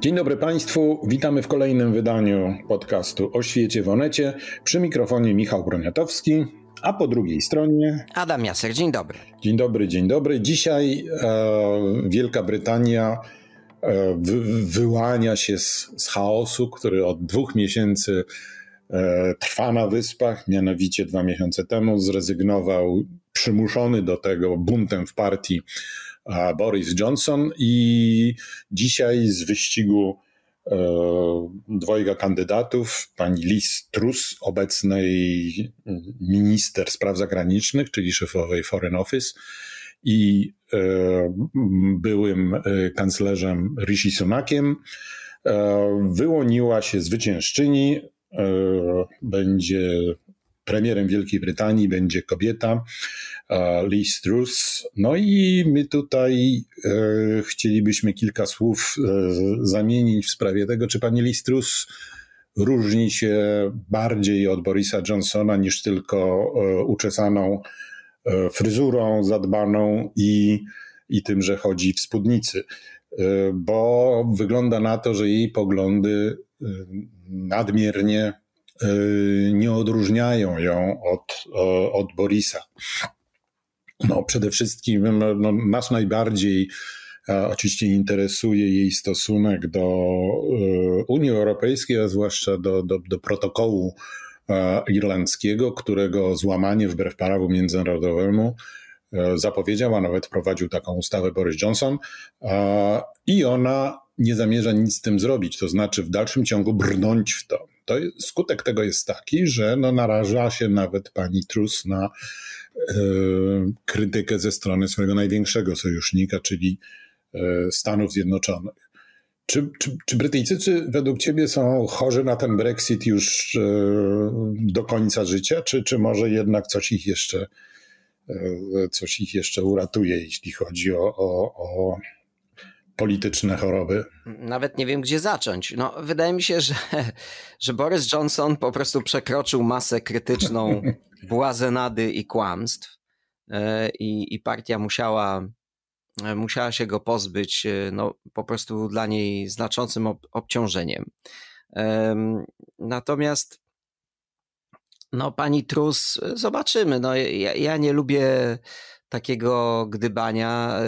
Dzień dobry Państwu, witamy w kolejnym wydaniu podcastu o świecie w Onecie. Przy mikrofonie Michał Broniatowski, a po drugiej stronie... Adam Jasek, dzień dobry. Dzień dobry, dzień dobry. Dzisiaj e, Wielka Brytania e, wyłania się z, z, chaosu, który od dwóch miesięcy e, trwa na wyspach, mianowicie dwa miesiące temu zrezygnował przymuszony do tego buntem w partii Boris Johnson i dzisiaj z wyścigu e, dwojga kandydatów, pani Liz Truss, obecnej e, minister spraw zagranicznych, czyli szefowej Foreign Office i e, byłym kanclerzem Rishi Sunakiem, wyłoniła się zwyciężczyni. Będzie premierem Wielkiej Brytanii będzie kobieta, e, Liz Truss. No i my tutaj e, chcielibyśmy kilka słów e, zamienić w sprawie tego, czy pani Liz Truss różni się bardziej od Borisa Johnsona niż tylko uczesaną fryzurą zadbaną i, i tym, że chodzi w spódnicy. Bo wygląda na to, że jej poglądy nadmiernie Y, nie odróżniają ją od, od Borisa. No, przede wszystkim no, nas najbardziej oczywiście interesuje jej stosunek do y, Unii Europejskiej, a zwłaszcza do, do, do protokołu irlandzkiego, którego złamanie wbrew prawu międzynarodowemu e, zapowiedział, a nawet prowadził taką ustawę Boris Johnson. I ona nie zamierza nic z tym zrobić, to znaczy w dalszym ciągu brnąć w to. to skutek tego jest taki, że no naraża się nawet pani Truss na e, krytykę ze strony swojego największego sojusznika, czyli e, Stanów Zjednoczonych. Czy, czy, czy, Brytyjczycy według ciebie są chorzy na ten Brexit już e, do końca życia, czy, czy może jednak coś ich jeszcze e, coś ich jeszcze uratuje, jeśli chodzi o, o, o polityczne choroby? Nawet nie wiem, gdzie zacząć. No, wydaje mi się, że, że Boris Johnson po prostu przekroczył masę krytyczną błazenady i kłamstw e, i, i partia musiała, e, musiała się go pozbyć, e, no, po prostu dla niej znaczącym ob obciążeniem. Natomiast no, pani Trus, zobaczymy. No, ja, ja nie lubię takiego gdybania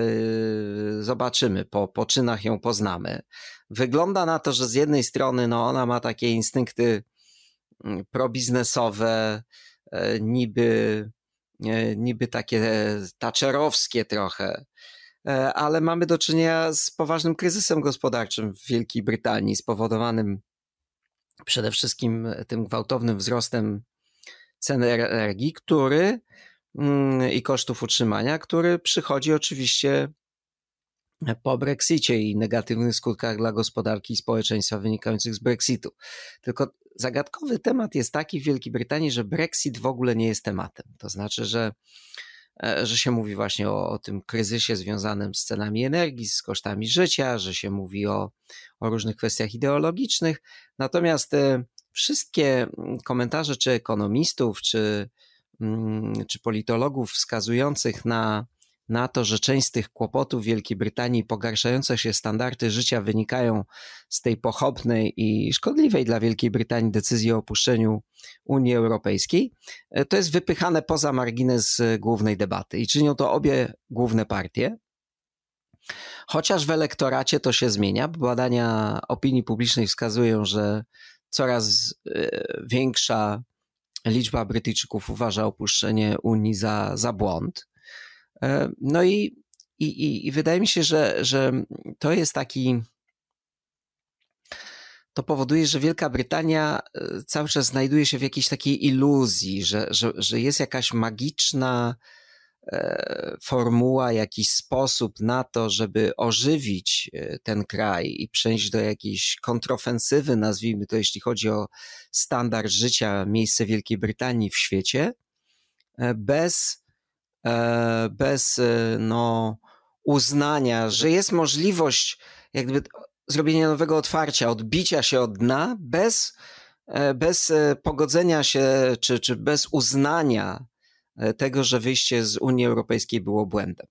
yy, zobaczymy, po, po czynach ją poznamy. Wygląda na to, że z jednej strony no, ona ma takie instynkty mm, probiznesowe, e, niby, e, niby takie e, taczerowskie trochę, ale mamy do czynienia z poważnym kryzysem gospodarczym w Wielkiej Brytanii, spowodowanym przede wszystkim tym gwałtownym wzrostem cen er-, energii, który Mm, i kosztów utrzymania, który przychodzi oczywiście po Brexicie i negatywnych skutkach dla gospodarki i społeczeństwa wynikających z Brexitu. Tylko zagadkowy temat jest taki w Wielkiej Brytanii, że Brexit w ogóle nie jest tematem. To znaczy, że, e, że się mówi właśnie o, o tym kryzysie związanym z cenami energii, z kosztami życia, że się mówi o, o różnych kwestiach ideologicznych. Natomiast e, wszystkie mm, komentarze czy ekonomistów, czy Mm, czy politologów wskazujących na, na to, że część z tych kłopotów Wielkiej Brytanii, pogarszające się standardy życia wynikają z tej pochopnej i szkodliwej dla Wielkiej Brytanii decyzji o opuszczeniu Unii Europejskiej, e, to jest wypychane poza margines e, głównej debaty i czynią to obie główne partie. Chociaż w elektoracie to się zmienia, bo badania opinii publicznej wskazują, że coraz e, większa liczba Brytyjczyków uważa opuszczenie Unii za, za błąd. E, no i, i, i wydaje mi się, że, że to jest taki. To powoduje, że Wielka Brytania e, cały czas znajduje się w jakiejś takiej iluzji, że, że, że jest jakaś magiczna, E, formuła, jakiś sposób na to, żeby ożywić e, ten kraj i przejść do jakiejś kontrofensywy, nazwijmy to, jeśli chodzi o standard życia, miejsce Wielkiej Brytanii w świecie, e, bez, bez no, uznania, że jest możliwość jakby zrobienia nowego otwarcia, odbicia się od dna, bez, bez pogodzenia się czy, czy bez uznania E, tego, że wyjście z Unii Europejskiej było błędem.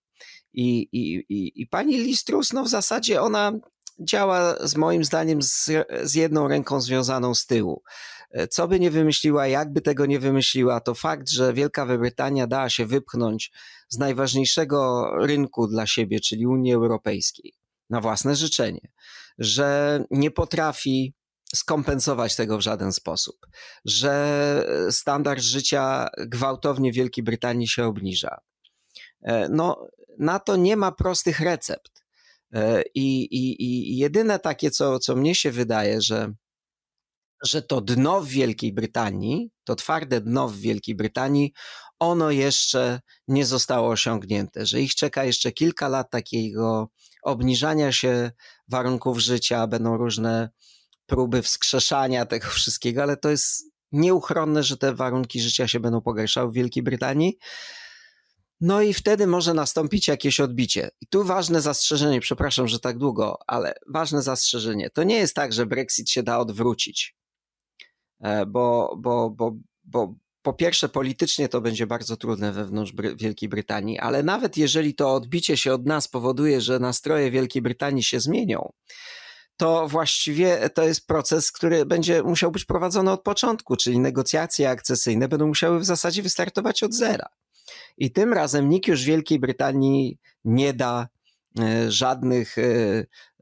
I, i, i, i pani Listrus, no w zasadzie ona działa z moim zdaniem z, z jedną ręką związaną z tyłu. E, co by nie wymyśliła, jakby tego nie wymyśliła, to fakt, że Wielka Brytania dała się wypchnąć z najważniejszego rynku dla siebie, czyli Unii Europejskiej, na własne życzenie, że nie potrafi skompensować tego w żaden sposób, że standard życia gwałtownie w Wielkiej Brytanii się obniża. E, no, na to nie ma prostych recept. E, I, i, i jedyne takie, co, co mnie się wydaje, że, że to dno w Wielkiej Brytanii, to twarde dno w Wielkiej Brytanii, ono jeszcze nie zostało osiągnięte, że ich czeka jeszcze kilka lat takiego obniżania się warunków życia, będą różne próby wskrzeszania tego wszystkiego, ale to jest nieuchronne, że te warunki życia się będą pogarszały w Wielkiej Brytanii. No i wtedy może nastąpić jakieś odbicie. I tu ważne zastrzeżenie, przepraszam, że tak długo, ale ważne zastrzeżenie. To nie jest tak, że Brexit się da odwrócić, e, bo, bo, bo, bo po pierwsze politycznie to będzie bardzo trudne wewnątrz Bry Wielkiej Brytanii, ale nawet jeżeli to odbicie się od nas powoduje, że nastroje Wielkiej Brytanii się zmienią, to właściwie to jest proces, który będzie musiał być prowadzony od początku, czyli negocjacje akcesyjne będą musiały w zasadzie wystartować od zera. I tym razem nikt już Wielkiej Brytanii nie da e, żadnych e,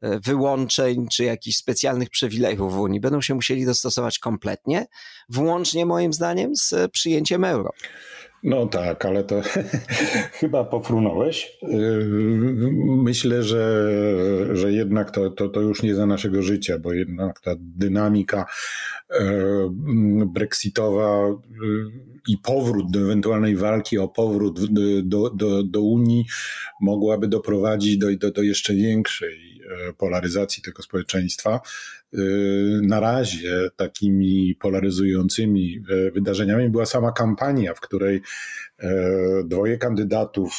e, wyłączeń czy jakichś specjalnych przywilejów w Unii. Będą się musieli dostosować kompletnie, włącznie moim zdaniem z przyjęciem euro. No tak, ale to chyba pofrunąłeś. Yy, myślę, że, że jednak to, to, to już nie za naszego życia, bo jednak ta dynamika yy, brexitowa yy, i powrót do ewentualnej walki o powrót do, do, do Unii mogłaby doprowadzić do, do, do jeszcze większej polaryzacji tego społeczeństwa. Y, na razie takimi polaryzującymi y, wydarzeniami była sama kampania, w której y, dwoje kandydatów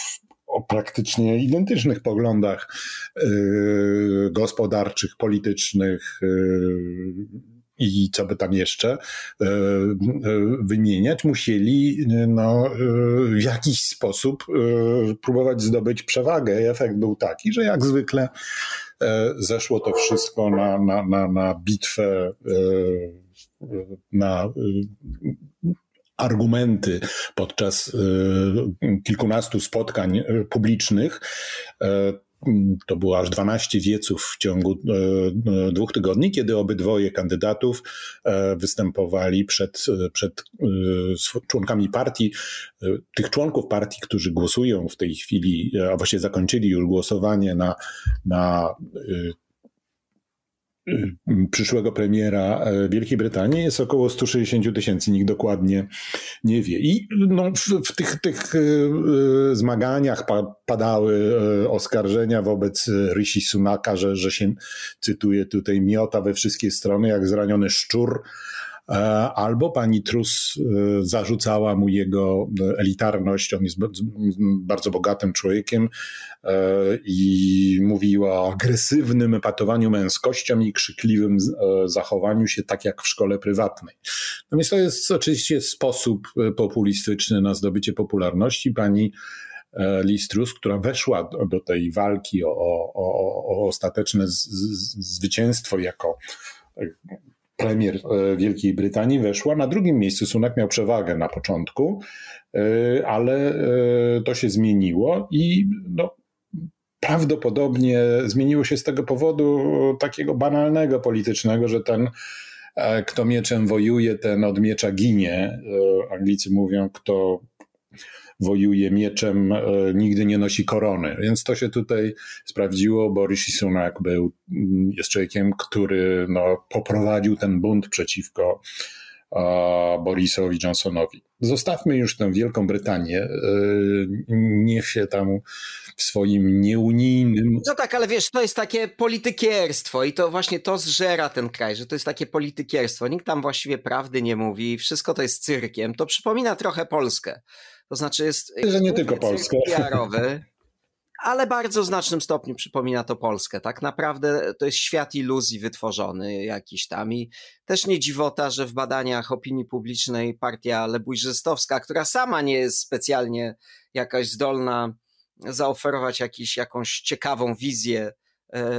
o praktycznie identycznych poglądach gospodarczych, politycznych, i co by tam jeszcze wymieniać, musieli no, w jakiś sposób próbować zdobyć przewagę. I efekt był taki, że jak zwykle E, zeszło to wszystko na, na, na, na bitwę, e, na e, argumenty podczas kilkunastu spotkań publicznych to było aż 12 wieców w ciągu e, dwóch tygodni, kiedy obydwoje kandydatów e, występowali przed, przed e, członkami partii, tych członków partii, którzy głosują w tej chwili, a właściwie zakończyli już głosowanie na, na przyszłego premiera e, Wielkiej Brytanii jest około 160 tysięcy, nikt dokładnie nie wie. I no, w, w tych, tych e, e, zmaganiach pa, padały oskarżenia wobec Rishi Sunaka, że, że się, cytuję tutaj, miota we wszystkie strony jak zraniony szczur E, albo pani Trus e, zarzucała mu jego e, elitarność. On jest bardzo bogatym człowiekiem i mówiła o agresywnym epatowaniu męskością i krzykliwym zachowaniu się, tak jak w szkole prywatnej. Natomiast to jest oczywiście sposób populistyczny na zdobycie popularności. Pani Listrus, która weszła do tej walki o, o, o, o ostateczne z, z, zwycięstwo jako premier e, Wielkiej Brytanii weszła. Na drugim miejscu Sunak miał przewagę na początku, e, ale e, to się zmieniło i no, prawdopodobnie zmieniło się z tego powodu takiego banalnego politycznego, że ten kto mieczem wojuje, ten od miecza ginie. Anglicy mówią, kto wojuje mieczem, e, nigdy nie nosi korony. Więc to się tutaj sprawdziło, bo Isunak był, mm, jest człowiekiem, który no, poprowadził ten bunt przeciwko Borisowi Johnsonowi. Zostawmy już tę Wielką Brytanię. E, niech się tam w swoim nieunijnym. No tak, ale wiesz, to jest takie politykierstwo i to właśnie to zżera ten kraj, że to jest takie politykierstwo. Nikt tam właściwie prawdy nie mówi, wszystko to jest cyrkiem. To przypomina trochę Polskę. To znaczy jest... Że nie tylko Polskę. PR-owy, ale bardzo znacznym stopniu przypomina to Polskę. Tak naprawdę to jest świat iluzji wytworzony jakiś tam i też nie dziwota, że w badaniach opinii publicznej partia lebujrzystowska, która sama nie jest specjalnie jakaś zdolna zaoferować jakiś, jakąś ciekawą wizję e,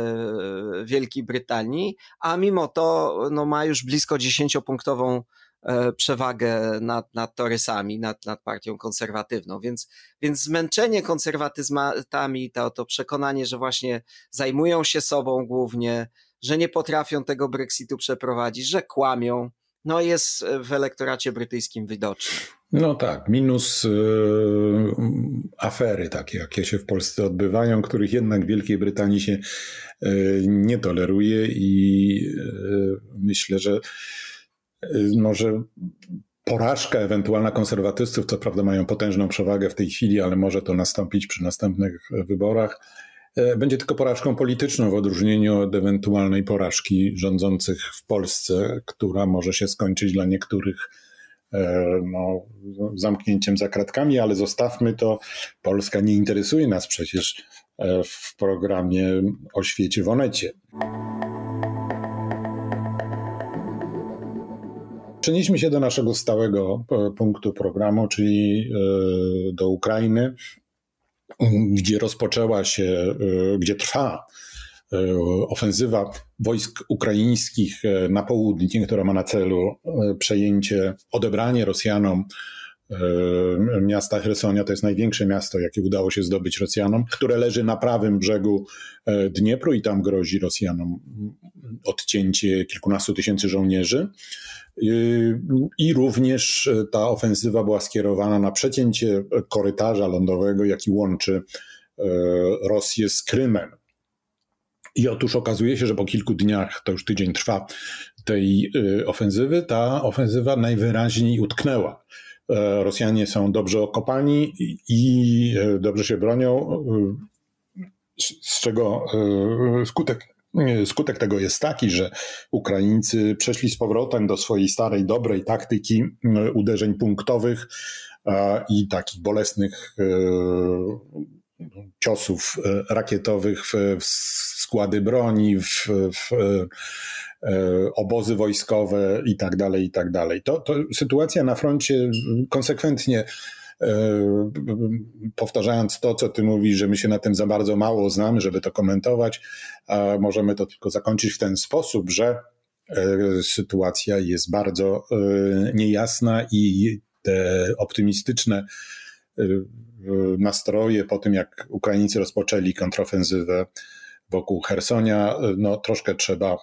Wielkiej Brytanii, a mimo to no, ma już blisko dziesięciopunktową punktową E, przewagę nad, nad torysami, nad, nad partią konserwatywną. Więc, więc zmęczenie konserwatyzmami, to, to przekonanie, że właśnie zajmują się sobą głównie, że nie potrafią tego Brexitu przeprowadzić, że kłamią, no jest w elektoracie brytyjskim widoczne. No tak, minus yy, afery takie, jakie się w Polsce odbywają, których jednak w Wielkiej Brytanii się yy, nie toleruje i yy, myślę, że Y, może porażka ewentualna konserwatystów, co prawda mają potężną przewagę w tej chwili, ale może to nastąpić przy następnych e, wyborach, e, będzie tylko porażką polityczną w odróżnieniu od ewentualnej porażki rządzących w Polsce, która może się skończyć dla niektórych e, no, zamknięciem za kratkami, ale zostawmy to. Polska nie interesuje nas przecież w programie o świecie w onecie. Przenieśmy się do naszego stałego e, punktu programu, czyli e, do Ukrainy, um, gdzie rozpoczęła się, e, gdzie trwa ofensywa wojsk ukraińskich na południe, która ma na celu przejęcie, odebranie Rosjanom miasta Chersonia, to jest największe miasto, jakie udało się zdobyć Rosjanom, które leży na prawym brzegu Dniepru i tam grozi Rosjanom odcięcie kilkunastu tysięcy żołnierzy. Yy, I również e, ta ofensywa była skierowana na przecięcie e, korytarza lądowego, jaki łączy e, Rosję z Krymem. I otóż okazuje się, że po kilku dniach, to już tydzień trwa tej ofensywy, ta ofensywa najwyraźniej utknęła. Rosjanie są dobrze okopani i dobrze się bronią, z czego skutek Y, skutek tego jest taki, że Ukraińcy przeszli z powrotem do swojej starej, dobrej taktyki y, uderzeń punktowych i takich bolesnych y, ciosów rakietowych w składy broni, w, w obozy wojskowe i tak dalej, i tak dalej. To, to sytuacja na froncie konsekwentnie E, powtarzając to, co ty mówisz, że my się na tym za bardzo mało znamy, żeby to komentować, możemy to tylko zakończyć w ten sposób, że e, sytuacja jest bardzo e, niejasna i te optymistyczne nastroje po tym, jak Ukraińcy rozpoczęli kontrofensywę wokół Hersonia, y, no, troszkę trzeba y,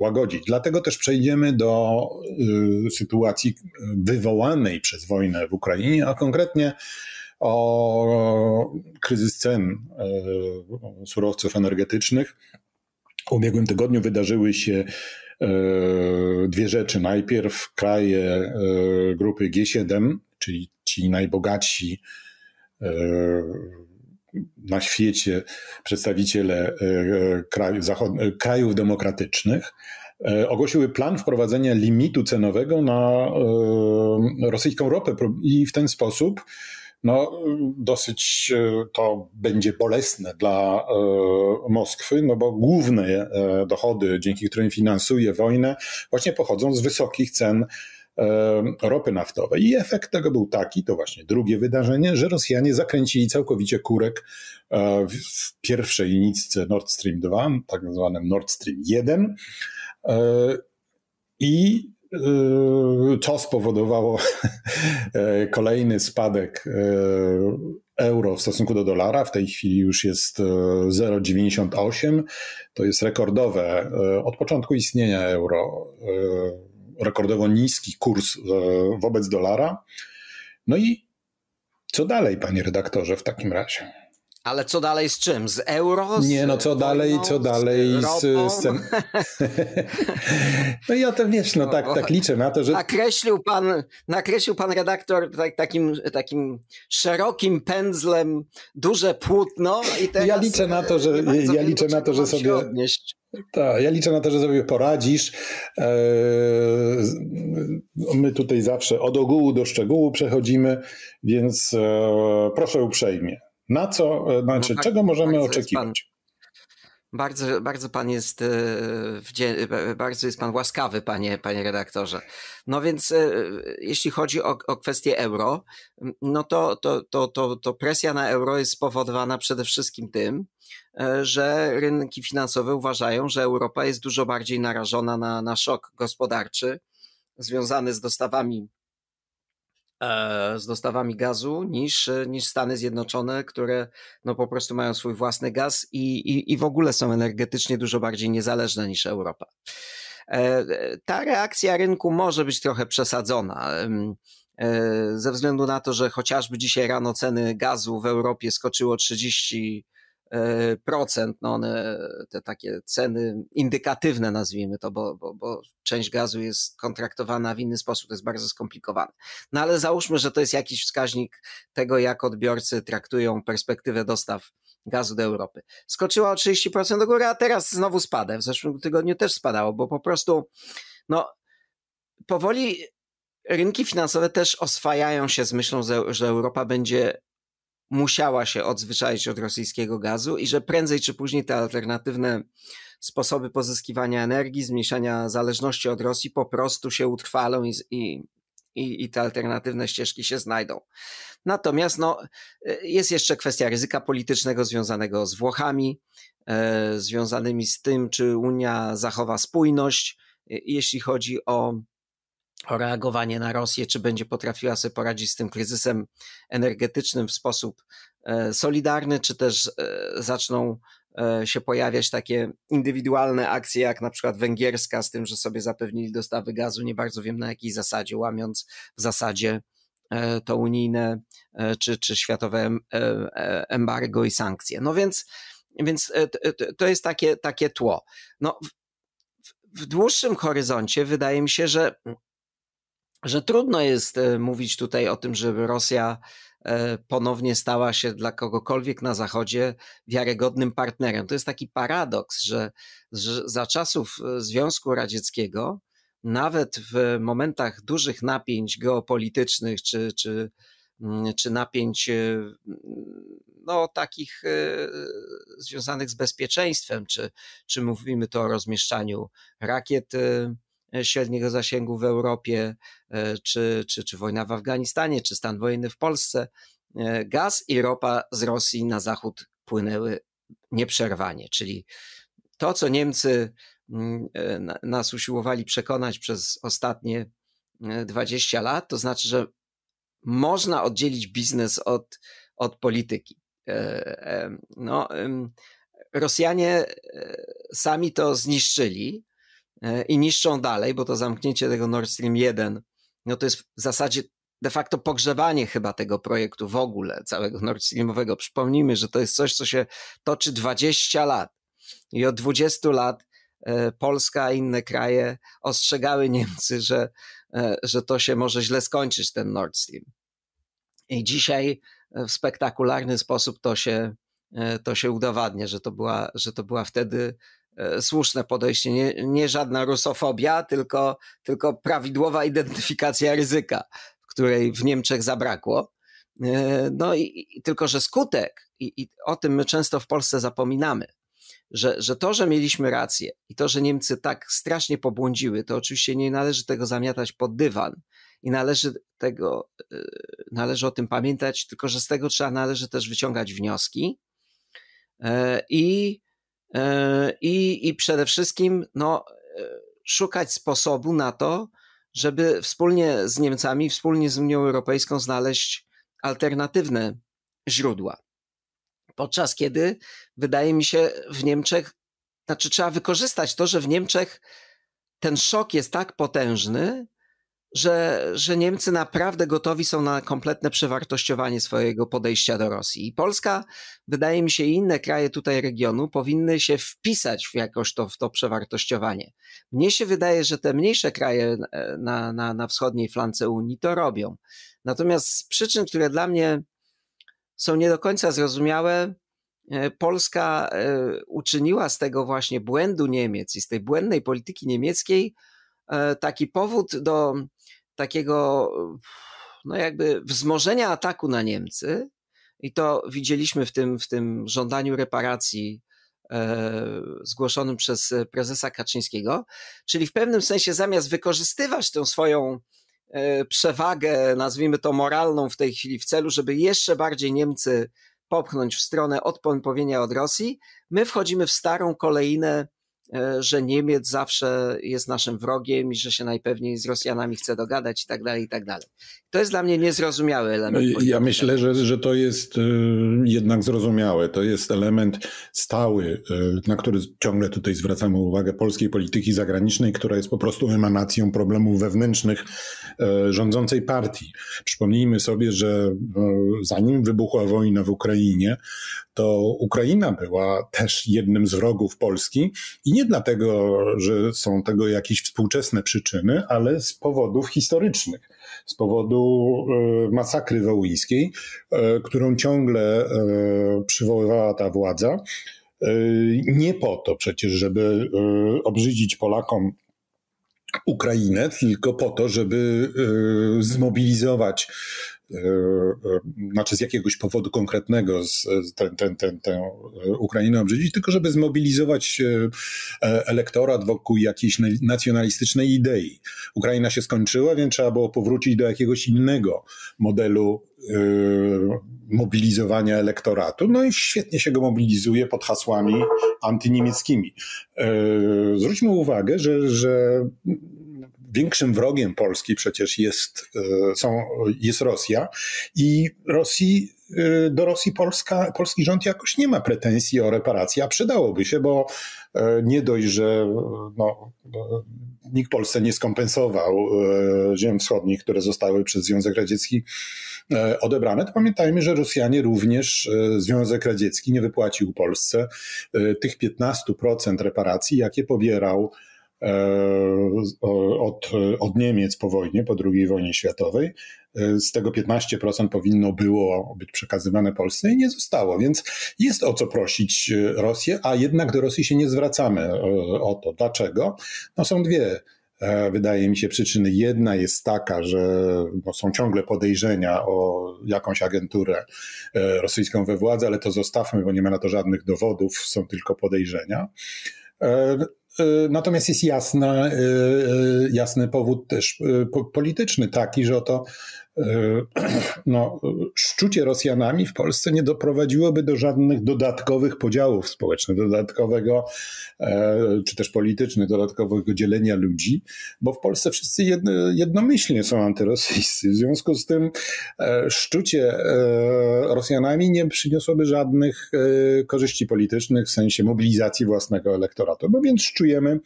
łagodzić. Dlatego też przejdziemy do y, sytuacji wywołanej przez wojnę w Ukrainie, a konkretnie o kryzys cen surowców energetycznych. W ubiegłym tygodniu wydarzyły się dwie rzeczy. Najpierw kraje grupy G7, czyli ci najbogatsi na świecie przedstawiciele e, krajów, krajów demokratycznych e, ogłosiły plan wprowadzenia limitu cenowego na e, rosyjską ropę i w ten sposób no, dosyć to będzie bolesne dla Moskwy, no bo główne dochody, dzięki którym finansuje wojnę, właśnie pochodzą z wysokich cen ropy naftowej. I efekt tego był taki, to właśnie drugie wydarzenie, że Rosjanie zakręcili całkowicie kurek e, w pierwszej linijce Nord Stream 2, tak zwanym Nord Stream 1. E, I e, to spowodowało kolejny spadek euro w stosunku do dolara. W tej chwili już jest 0,98. To jest rekordowe od początku istnienia euro rekordowo niski kurs e, wobec dolara. No i co dalej, panie redaktorze, w takim razie? Ale co dalej z czym? Z euro? Z nie, no co dalej, co dalej z, z, z No ja to wiesz, no tak, tak liczę na to, że... Nakreślił pan, nakreślił pan redaktor tak, takim, takim szerokim pędzlem duże płótno i teraz... Ja liczę na to, że, ja liczę na to, że sobie... Odnieść. Tak, ja liczę na to, że sobie poradzisz. E, my tutaj zawsze od ogółu do szczegółu przechodzimy, więc e, proszę uprzejmie. Na co, znaczy, no, tak, czego no możemy oczekiwać? Bardzo, bardzo pan jest e, bardzo jest pan łaskawy, panie, panie redaktorze. No więc e, jeśli chodzi o, o kwestię euro, no to, to, to, to, to presja na euro jest spowodowana przede wszystkim tym, że rynki finansowe uważają, że Europa jest dużo bardziej narażona na, na szok gospodarczy związany z dostawami E, z dostawami gazu niż, e, niż Stany Zjednoczone, które no po prostu mają swój własny gaz i, i, i w ogóle są energetycznie dużo bardziej niezależne niż Europa. E, ta reakcja rynku może być trochę przesadzona ze względu na to, że chociażby dzisiaj rano ceny gazu w Europie skoczyło 30 E, procent. No one, te takie ceny indykatywne nazwijmy to, bo, bo, bo część gazu jest kontraktowana w inny sposób, to jest bardzo skomplikowane. No ale załóżmy, że to jest jakiś wskaźnik tego, jak odbiorcy traktują perspektywę dostaw gazu do Europy. Skoczyła o 30% do góry, a teraz znowu spada. W zeszłym tygodniu też spadało, bo po prostu no, powoli rynki finansowe też oswajają się z myślą, że Europa będzie musiała się odzwyczaić od rosyjskiego gazu i że prędzej czy później te alternatywne sposoby pozyskiwania energii, zmniejszania zależności od Rosji po prostu się utrwalą i, i, i, i te alternatywne ścieżki się znajdą. Natomiast no, y, jest jeszcze kwestia ryzyka politycznego związanego z Włochami, e, związanymi z tym, czy Unia zachowa spójność, e, jeśli chodzi o o reagowanie na Rosję, czy będzie potrafiła sobie poradzić z tym kryzysem energetycznym w sposób e, solidarny, czy też e, zaczną e, się pojawiać takie indywidualne akcje, jak na przykład węgierska, z tym, że sobie zapewnili dostawy gazu, nie bardzo wiem na jakiej zasadzie, łamiąc w zasadzie to unijne czy, czy światowe embargo i sankcje. No więc, więc to jest takie, takie tło. No, w, w dłuższym horyzoncie wydaje mi się, że że trudno jest e, mówić tutaj o tym, żeby Rosja e, ponownie stała się dla kogokolwiek na Zachodzie wiarygodnym partnerem. To jest taki paradoks, że, że za czasów e, Związku Radzieckiego, nawet w momentach dużych napięć geopolitycznych czy, czy, mm, czy napięć no, takich związanych z bezpieczeństwem, czy, czy mówimy tu o rozmieszczaniu rakiet E, średniego zasięgu w Europie, e, czy, czy, czy wojna w Afganistanie, czy stan wojenny w Polsce, e, gaz i ropa z Rosji na zachód płynęły nieprzerwanie, czyli to, co Niemcy mm, nas usiłowali przekonać przez ostatnie 20 lat, to znaczy, że można oddzielić biznes od, od polityki. No, Rosjanie sami to zniszczyli, E, i niszczą dalej, bo to zamknięcie tego Nord Stream 1, no to jest w zasadzie de facto pogrzebanie chyba tego projektu w ogóle, całego Nord Streamowego. Przypomnijmy, że to jest coś, co się toczy 20 lat i od 20 lat e, Polska i inne kraje ostrzegały Niemcy, że, e, że to się może źle skończyć, ten Nord Stream. I dzisiaj w spektakularny sposób to się, to się udowadnia, że to była, że to była wtedy E, słuszne podejście, nie, nie żadna rusofobia, tylko, tylko prawidłowa identyfikacja ryzyka, której w Niemczech zabrakło. E, no i, i tylko, że skutek, i, i o tym my często w Polsce zapominamy, że, że to, że mieliśmy rację i to, że Niemcy tak strasznie pobłądziły, to oczywiście nie należy tego zamiatać pod dywan i należy tego, e, należy o tym pamiętać, tylko że z tego trzeba należy też wyciągać wnioski i E, i, i przede wszystkim no, e, szukać sposobu na to, żeby wspólnie z Niemcami, wspólnie z Unią Europejską znaleźć alternatywne źródła. Podczas kiedy wydaje mi się w Niemczech, znaczy trzeba wykorzystać to, że w Niemczech ten szok jest tak potężny, że, że Niemcy naprawdę gotowi są na kompletne przewartościowanie swojego podejścia do Rosji. I Polska, wydaje mi się, i inne kraje tutaj regionu powinny się wpisać w jakoś to, w to przewartościowanie. Mnie się wydaje, że te mniejsze kraje e, na, na, na wschodniej flance Unii to robią. Natomiast z przyczyn, które dla mnie są nie do końca zrozumiałe, e, Polska e, uczyniła z tego właśnie błędu Niemiec i z tej błędnej polityki niemieckiej taki powód do takiego, no jakby wzmożenia ataku na Niemcy, i to widzieliśmy w tym, w tym żądaniu reparacji e, zgłoszonym przez prezesa Kaczyńskiego, czyli w pewnym sensie zamiast wykorzystywać tę swoją e, przewagę, nazwijmy to moralną w tej chwili w celu, żeby jeszcze bardziej Niemcy popchnąć w stronę odpowiednia od Rosji, my wchodzimy w starą kolejnę E, że Niemiec zawsze jest naszym wrogiem i że się najpewniej z Rosjanami chce dogadać i tak dalej, i tak dalej. To jest dla mnie niezrozumiały element. No ja myślę, że, że to jest e, jednak zrozumiałe. To jest element stały, e, na który ciągle tutaj zwracamy uwagę polskiej polityki zagranicznej, która jest po prostu emanacją problemów wewnętrznych rządzącej partii. Przypomnijmy sobie, że zanim wybuchła wojna w Ukrainie, to Ukraina była też jednym z wrogów Polski i nie dlatego, że są tego jakieś współczesne przyczyny, ale z powodów historycznych, z powodu e, masakry wołyńskiej, e, którą ciągle e, przywoływała ta władza. Nie po to przecież, żeby obrzydzić Polakom Ukrainę, tylko po to, żeby zmobilizować E, e, znaczy z jakiegoś powodu konkretnego z, ten, ten, ten, tę Ukrainę obrzydzić, tylko żeby zmobilizować e, elektorat wokół jakiejś nacjonalistycznej idei. Ukraina się skończyła, więc trzeba było powrócić do jakiegoś innego modelu mobilizowania elektoratu. No i świetnie się go mobilizuje pod hasłami antyniemieckimi. Zwróćmy uwagę, że, że Większym wrogiem Polski przecież jest, e, są, jest Rosja i Rosji e, do Rosji Polska, polski rząd jakoś nie ma pretensji o reparacje, a przydałoby się, bo e, nie dość, że no, nikt Polsce nie skompensował ziem wschodnich, które zostały przez Związek Radziecki odebrane, to pamiętajmy, że Rosjanie również, Związek Radziecki nie wypłacił Polsce tych 15% reparacji, jakie pobierał od, od Niemiec po wojnie, po II wojnie światowej. Z tego 15% powinno było być przekazywane Polsce i nie zostało, więc jest o co prosić e, Rosję, a jednak do Rosji się nie zwracamy e, o to. Dlaczego? No są dwie e, wydaje mi się przyczyny. Jedna jest taka, że no, są ciągle podejrzenia o jakąś agenturę rosyjską we władzy, ale to zostawmy, bo nie ma na to żadnych dowodów, są tylko podejrzenia. E, natomiast jest jasna, e, e, jasny powód też polityczny taki, że oto E, no, szczucie Rosjanami w Polsce nie doprowadziłoby do żadnych dodatkowych podziałów społecznych, dodatkowego e, czy też politycznych, dodatkowego dzielenia ludzi, bo w Polsce wszyscy jednomyślnie są antyrosyjscy. W związku z tym e, szczucie Rosjanami nie przyniosłoby żadnych korzyści politycznych w sensie mobilizacji własnego elektoratu. No więc szczujemy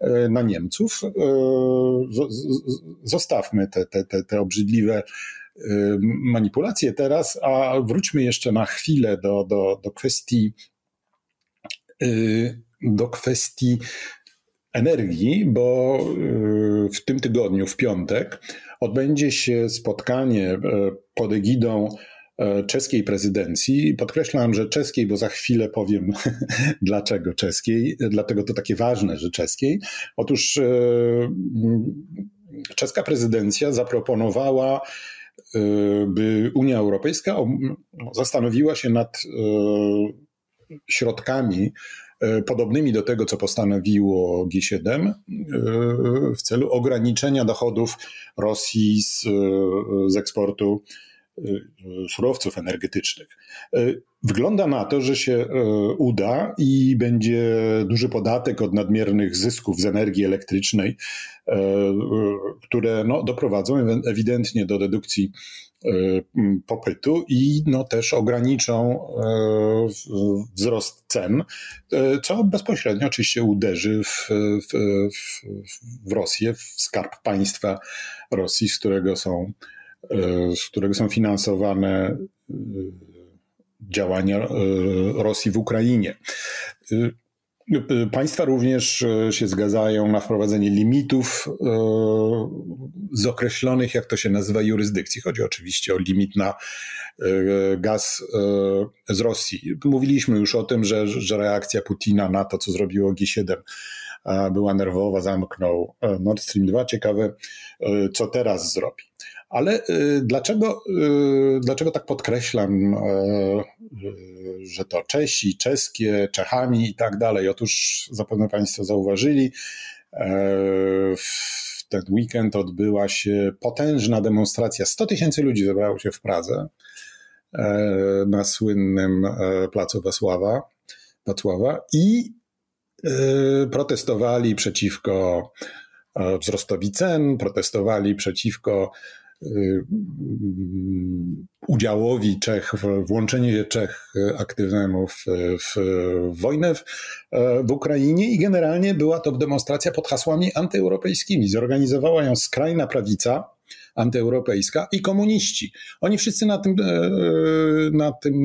E, na Niemców. E, zostawmy te, te, te, te obrzydliwe e, manipulacje teraz, a wróćmy jeszcze na chwilę do, do, do kwestii do kwestii energii, bo w tym tygodniu, w piątek, odbędzie się spotkanie pod egidą E, czeskiej prezydencji. Podkreślam, że czeskiej, bo za chwilę powiem dlaczego czeskiej, dlatego to takie ważne, że czeskiej. Otóż e, mm, czeska prezydencja zaproponowała, e, by Unia Europejska no, zastanowiła się nad środkami podobnymi do tego, co postanowiło G7, w celu ograniczenia dochodów Rosji z, z eksportu Y, surowców energetycznych. Y, wygląda na to, że się y, uda i będzie duży podatek od nadmiernych zysków z energii elektrycznej, które no, doprowadzą ewidentnie do redukcji popytu i no, też ograniczą wzrost cen, co bezpośrednio oczywiście uderzy w, w, w Rosję, w skarb państwa Rosji, z którego są E, z którego są finansowane e, działania e, Rosji w Ukrainie. Państwa również się zgadzają na wprowadzenie limitów z określonych, jak to się nazywa, jurysdykcji. Chodzi oczywiście o limit na gaz z Rosji. Mówiliśmy już o tym, że, że reakcja Putina na to, co zrobiło G7, była nerwowa, zamknął Nord Stream 2. Ciekawe, co teraz zrobi. Ale y, dlaczego, y, dlaczego tak podkreślam, e, że to Czesi, czeskie, Czechami i tak dalej? Otóż zapewne Państwo zauważyli, e, w ten weekend odbyła się potężna demonstracja. 100 tysięcy ludzi zebrało się w Pradze e, na słynnym placu Wacława, Wacława i protestowali przeciwko wzrostowi cen, protestowali przeciwko Y, udziałowi Czech, włączenie się Czech aktywnemu w, w wojnę w, e, w, Ukrainie i generalnie była to demonstracja pod hasłami antyeuropejskimi. Zorganizowała ją skrajna prawica antyeuropejska i komuniści. Oni wszyscy na tym, e, e, na tym,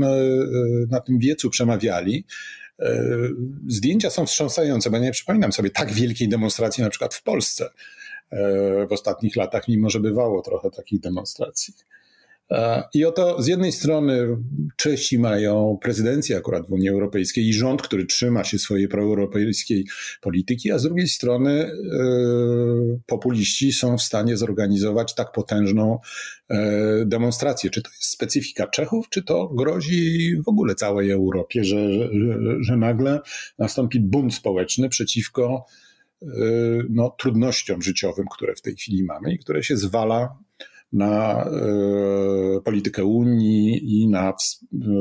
na tym wiecu przemawiali. Zdjęcia są wstrząsające, bo nie przypominam sobie tak wielkiej demonstracji na przykład w Polsce. E, w ostatnich latach, mimo że bywało trochę takich demonstracji. E, I oto z jednej strony Czesi mają prezydencję akurat w Unii Europejskiej i rząd, który trzyma się swojej proeuropejskiej polityki, a z drugiej strony e, populiści są w stanie zorganizować tak potężną demonstrację. Czy to jest specyfika Czechów, czy to grozi w ogóle całej Europie, że, że, że nagle nastąpi bunt społeczny przeciwko Y, no, trudnościom życiowym, które w tej chwili mamy i które się zwala na y, politykę Unii i na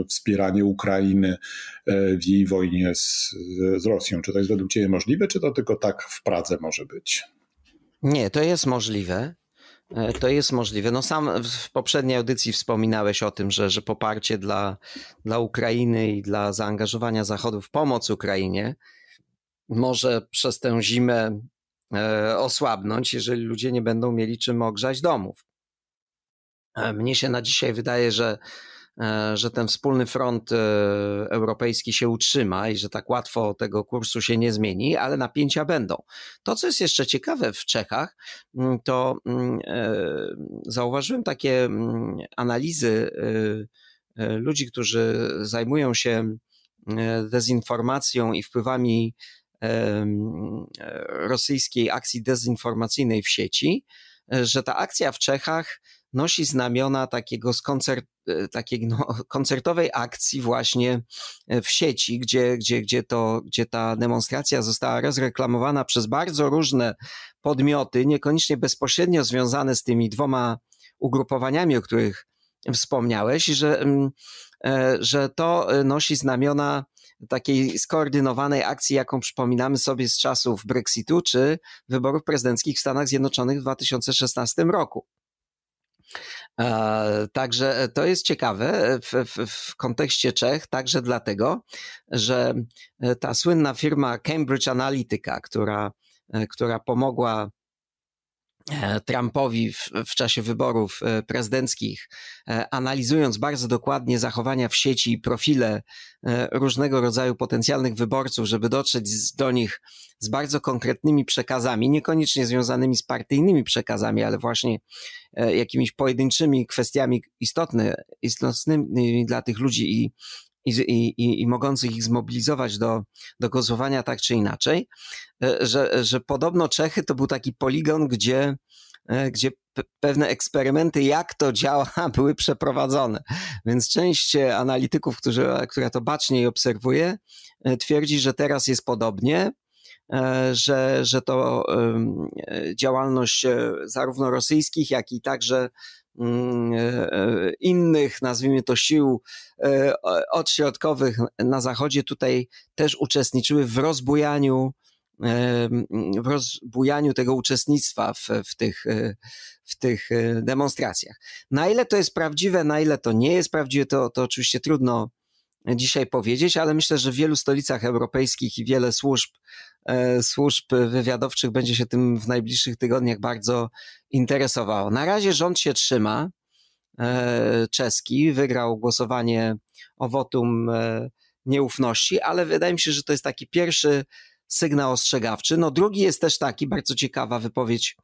wspieranie Ukrainy y, w jej wojnie z, z Rosją. Czy to jest według Ciebie możliwe, czy to tylko tak w Pradze może być? Nie, to jest możliwe. E, to jest możliwe. No sam w poprzedniej audycji wspominałeś o tym, że, że poparcie dla, dla Ukrainy i dla zaangażowania Zachodu w pomoc Ukrainie może przez tę zimę e, osłabnąć, jeżeli ludzie nie będą mieli czym ogrzać domów. E, mnie się na dzisiaj wydaje, że, e, że ten wspólny front europejski się utrzyma i że tak łatwo tego kursu się nie zmieni, ale napięcia będą. To, co jest jeszcze ciekawe w Czechach, mm, to mm, zauważyłem takie mm, analizy ludzi, którzy zajmują się dezinformacją i wpływami rosyjskiej akcji dezinformacyjnej w sieci, e, że ta akcja w Czechach nosi znamiona takiego e, takiej no, koncertowej akcji właśnie e, w sieci, gdzie, gdzie, gdzie, to, gdzie ta demonstracja została rozreklamowana przez bardzo różne podmioty, niekoniecznie bezpośrednio związane z tymi dwoma ugrupowaniami, o których wspomniałeś, że, mm, że to nosi znamiona takiej skoordynowanej akcji, jaką przypominamy sobie z czasów Brexitu czy wyborów prezydenckich w Stanach Zjednoczonych w 2016 roku. E, także e, to jest ciekawe e, w, w, w, kontekście Czech, także dlatego, że ta słynna firma Cambridge Analytica, która, która pomogła E, Trumpowi w, w, czasie wyborów e, prezydenckich, e, analizując bardzo dokładnie zachowania w sieci i profile różnego rodzaju potencjalnych wyborców, żeby dotrzeć do nich z bardzo konkretnymi przekazami, niekoniecznie związanymi z partyjnymi przekazami, ale właśnie jakimiś pojedynczymi kwestiami istotnymi dla tych ludzi i i, i, i mogących ich zmobilizować do, do głosowania tak czy inaczej, e, że, że podobno Czechy to był taki poligon, gdzie, e, gdzie pewne eksperymenty, jak to działa, były przeprowadzone. Więc część e, analityków, którzy, która to baczniej obserwuje, twierdzi, że teraz jest podobnie że, że to działalność zarówno rosyjskich, jak i także Mm, e, e, innych, nazwijmy to sił e, odśrodkowych na Zachodzie, tutaj też uczestniczyły w rozbujaniu w rozbujaniu tego uczestnictwa w, w, tych, w tych demonstracjach. Na ile to jest prawdziwe, na ile to nie jest prawdziwe, to, to oczywiście trudno dzisiaj powiedzieć, ale myślę, że w wielu stolicach europejskich i wiele służb, e, służb wywiadowczych będzie się tym w najbliższych tygodniach bardzo interesowało. Na razie rząd się trzyma. E, czeski wygrał głosowanie o wotum e, nieufności, ale wydaje mi się, że to jest taki pierwszy sygnał ostrzegawczy. No drugi jest też taki, bardzo ciekawa wypowiedź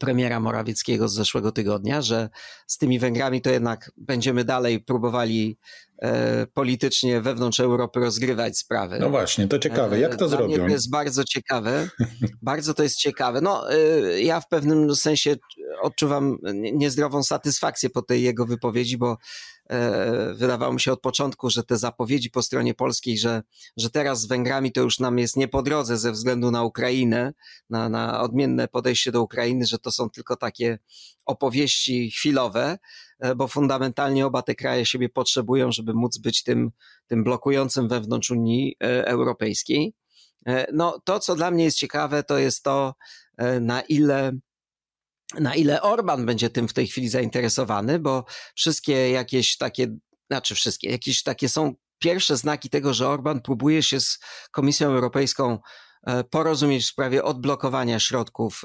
premiera Morawieckiego z zeszłego tygodnia, że z tymi Węgrami to jednak będziemy dalej próbowali E, politycznie wewnątrz Europy rozgrywać sprawy. No właśnie, to ciekawe. Jak to e, Dla zrobią? to jest bardzo ciekawe. bardzo to jest ciekawe. No, e, ja w pewnym sensie odczuwam niezdrową satysfakcję po tej jego wypowiedzi, bo wydawało mi się od początku, że te zapowiedzi po stronie polskiej, że, że teraz z Węgrami to już nam jest nie po drodze ze względu na Ukrainę, na, na odmienne podejście do Ukrainy, że to są tylko takie opowieści chwilowe, e, bo fundamentalnie oba te kraje siebie potrzebują, żeby móc być tym, tym blokującym wewnątrz Unii e, Europejskiej. E, no, to, co dla mnie jest ciekawe, to jest to, na ile na ile Orban będzie tym w tej chwili zainteresowany, bo wszystkie jakieś takie, znaczy wszystkie, jakieś takie są pierwsze znaki tego, że Orban próbuje się z Komisją Europejską porozumieć w sprawie odblokowania środków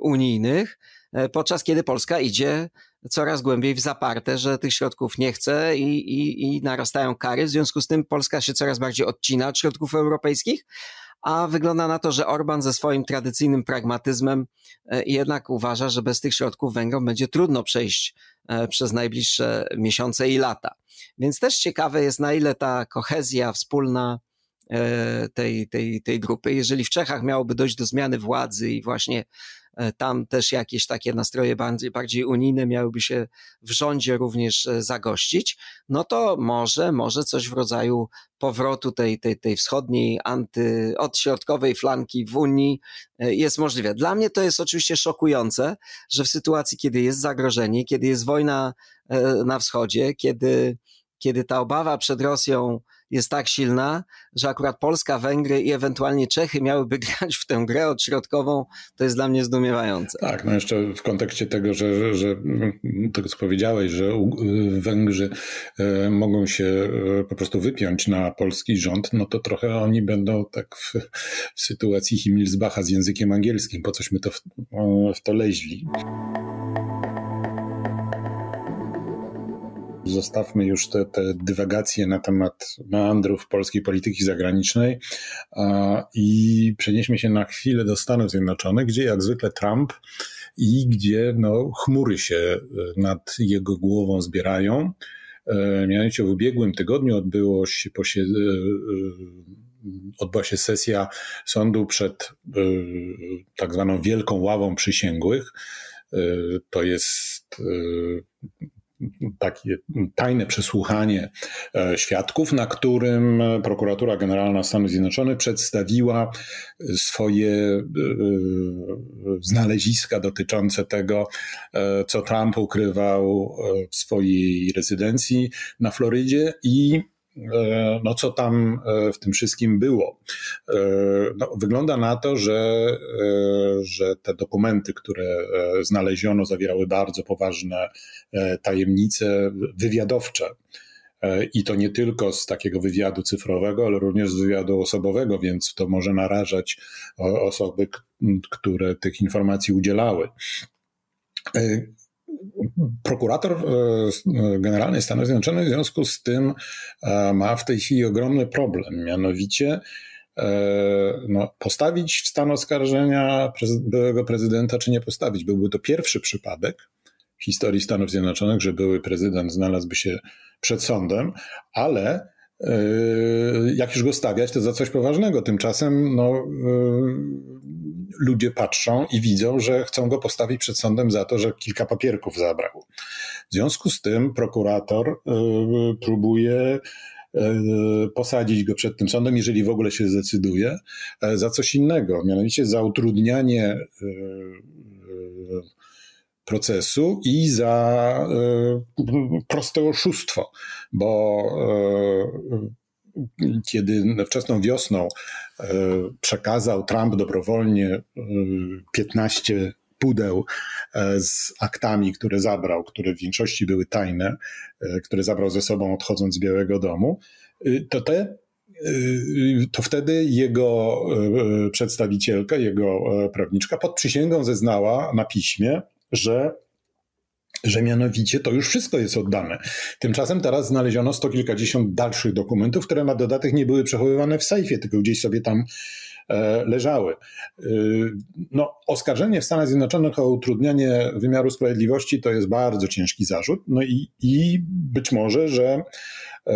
unijnych. E, podczas kiedy Polska idzie coraz głębiej w zaparte, że tych środków nie chce i, i, i narastają kary. W związku z tym Polska się coraz bardziej odcina od środków europejskich a wygląda na to, że Orban ze swoim tradycyjnym pragmatyzmem e, jednak uważa, że bez tych środków Węgrom będzie trudno przejść e, przez najbliższe miesiące i lata. Więc też ciekawe jest, na ile ta kohezja wspólna tej, tej, tej grupy, jeżeli w Czechach miałoby dojść do zmiany władzy i właśnie E, tam też jakieś takie nastroje bardziej, bardziej unijne miałyby się w rządzie również e, zagościć. No to może, może coś w rodzaju powrotu tej, tej, tej wschodniej, anty, odśrodkowej flanki w Unii e, jest możliwe. Dla mnie to jest oczywiście szokujące, że w sytuacji, kiedy jest zagrożenie, kiedy jest wojna na wschodzie, kiedy, kiedy ta obawa przed Rosją jest tak silna, że akurat Polska, Węgry i ewentualnie Czechy miałyby grać w tę grę odśrodkową, to jest dla mnie zdumiewające. Tak, no jeszcze w kontekście tego, że, że, że mm, tego co powiedziałeś, że Węgrzy e, mogą się e, po prostu wypiąć na polski rząd, no to trochę oni będą tak w, w sytuacji Himmelsbacha z językiem angielskim, po cośmy to w, w to leźli. Zostawmy już te, te dywagacje na temat meandrów polskiej polityki zagranicznej a, i przenieśmy się na chwilę do Stanów Zjednoczonych, gdzie jak zwykle Trump i gdzie no, chmury się e, nad jego głową zbierają. E, mianowicie w ubiegłym tygodniu odbyło się posiedzenie. E, odbyła się sesja sądu przed tak zwaną Wielką Ławą Przysięgłych. to jest takie tajne przesłuchanie e, świadków, na którym prokuratura generalna Stanów Zjednoczonych przedstawiła e, swoje e, znaleziska dotyczące tego, co Trump ukrywał w swojej rezydencji na Florydzie i E, no co tam e, w tym wszystkim było. E, no, wygląda na to, że, że te dokumenty, które znaleziono, zawierały bardzo poważne tajemnice wywiadowcze. I to nie tylko z takiego wywiadu cyfrowego, ale również z wywiadu osobowego, więc to może narażać osoby, które tych informacji udzielały. Prokurator e, e, Generalny Stanów Zjednoczonych w związku z tym e, ma w tej chwili ogromny problem, mianowicie no, postawić w stan oskarżenia byłego prezydenta, czy nie postawić. Byłby to pierwszy przypadek w historii Stanów Zjednoczonych, że były prezydent znalazłby się przed sądem, ale Yy, jak już go stawiać, to za coś poważnego. Tymczasem no, yy, ludzie patrzą i widzą, że chcą go postawić przed sądem za to, że kilka papierków zabrał. W związku z tym prokurator yy, próbuje posadzić go przed tym sądem, jeżeli w ogóle się zdecyduje, za coś innego, mianowicie za utrudnianie procesu i za e, proste oszustwo, bo e, kiedy wczesną wiosną e, przekazał Trump dobrowolnie 15 pudeł z aktami, które zabrał, które w większości były tajne, które zabrał ze sobą odchodząc z Białego Domu, y, to te y, to wtedy jego przedstawicielka, jego prawniczka pod przysięgą zeznała na piśmie, że że mianowicie to już wszystko jest oddane. Tymczasem teraz znaleziono sto kilkadziesiąt dalszych dokumentów, które na dodatek nie były przechowywane w sejfie, tylko gdzieś sobie tam e, leżały. E, no, oskarżenie w Stanach Zjednoczonych o utrudnianie wymiaru sprawiedliwości to jest bardzo ciężki zarzut. No i, i być może, że e,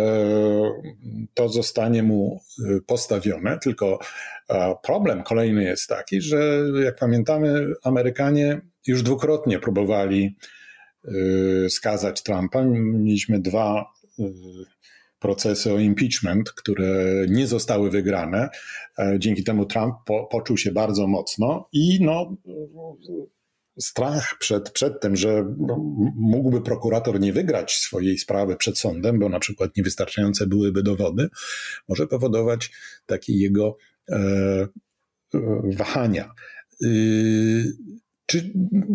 to zostanie mu postawione. Tylko problem kolejny jest taki, że jak pamiętamy, Amerykanie już dwukrotnie próbowali y, skazać Trumpa. Mieliśmy dwa y, procesy o impeachment, które nie zostały wygrane. E, dzięki temu Trump po, poczuł się bardzo mocno i no, strach przed, przed tym, że no, mógłby prokurator nie wygrać swojej sprawy przed sądem, bo na przykład niewystarczające byłyby dowody, może powodować takie jego e, e, wahania. Y, czy,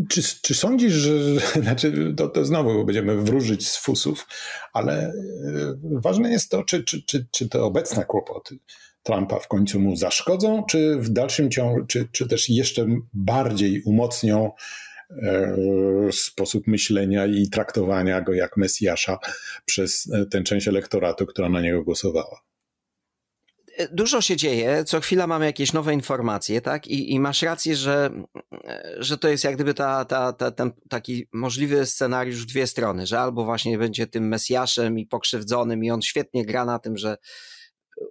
czy, czy sądzisz, że znaczy, to, to znowu będziemy wróżyć z fusów, ale e, ważne jest to, czy, czy, czy, czy te obecne kłopoty Trumpa w końcu mu zaszkodzą, czy w dalszym ciągu, czy, czy też jeszcze bardziej umocnią e, sposób myślenia i traktowania go jak Mesjasza przez e, tę część elektoratu, która na niego głosowała. E, dużo się dzieje, co chwila mamy jakieś nowe informacje, tak? I, i masz rację, że, e, że to jest jak gdyby ta, ta, ta, ten taki możliwy scenariusz w dwie strony, że albo właśnie będzie tym Mesjaszem i pokrzywdzonym i on świetnie gra na tym, że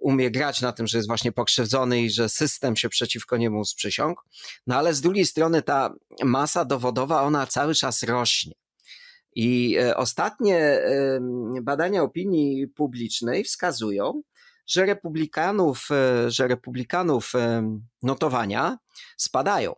umie grać na tym, że jest właśnie pokrzywdzony i że system się przeciwko niemu sprzysiągł, no ale z drugiej strony ta masa dowodowa, ona cały czas rośnie. I e, ostatnie badania opinii publicznej wskazują, że republikanów, e, że republikanów e, notowania spadają.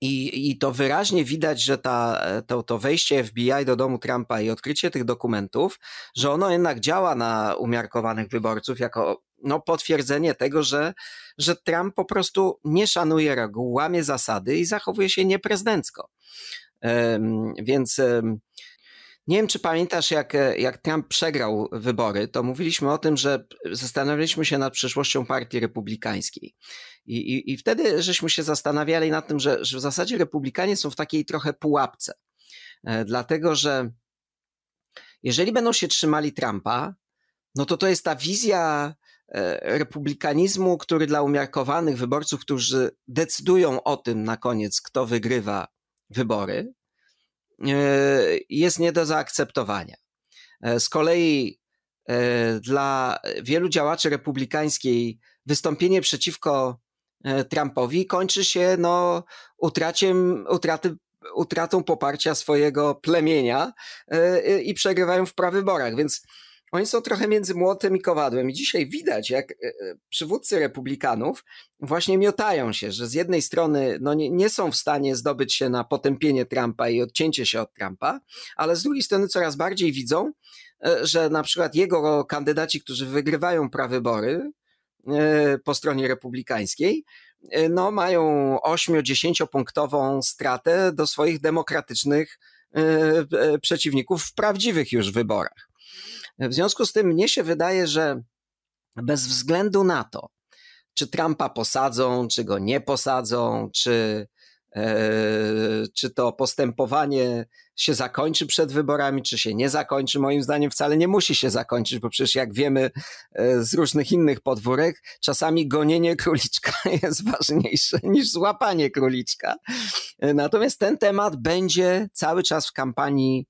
I, I to wyraźnie widać, że ta, e, to, to wejście FBI do domu Trumpa i odkrycie tych dokumentów, że ono jednak działa na umiarkowanych wyborców jako no, potwierdzenie tego, że, że Trump po prostu nie szanuje reguł, łamie zasady i zachowuje się nieprezydencko. Um, więc um, nie wiem, czy pamiętasz, jak, e, jak Trump przegrał wybory, to mówiliśmy o tym, że zastanawialiśmy się nad przyszłością partii republikańskiej. I, i, i wtedy żeśmy się zastanawiali nad tym, że, że w zasadzie republikanie są w takiej trochę pułapce. E, dlatego, że jeżeli będą się trzymali Trumpa, no to to jest ta wizja e, republikanizmu, który dla umiarkowanych wyborców, którzy decydują o tym na koniec, kto wygrywa wybory, E, jest nie do zaakceptowania. E, z kolei e, dla wielu działaczy republikańskiej wystąpienie przeciwko Trumpowi kończy się no, utraciem, utraty, utratą poparcia swojego plemienia i przegrywają w prawyborach. Więc oni są trochę między młotem i kowadłem i dzisiaj widać, jak e, e, przywódcy republikanów właśnie miotają się, że z jednej strony no nie, nie są w stanie zdobyć się na potępienie Trumpa i odcięcie się od Trumpa, ale z drugiej strony coraz bardziej widzą, e, że na przykład jego kandydaci, którzy wygrywają prawybory po stronie republikańskiej, no mają 8-10 punktową stratę do swoich demokratycznych przeciwników w prawdziwych już wyborach. W związku z tym mnie się wydaje, że bez względu na to, czy Trumpa posadzą, czy go nie posadzą, czy, e, czy to postępowanie się zakończy przed wyborami, czy się nie zakończy. Moim zdaniem wcale nie musi się zakończyć, bo przecież jak wiemy e, z różnych innych podwórek, czasami gonienie króliczka jest ważniejsze niż złapanie króliczka. E, natomiast ten temat będzie cały czas w kampanii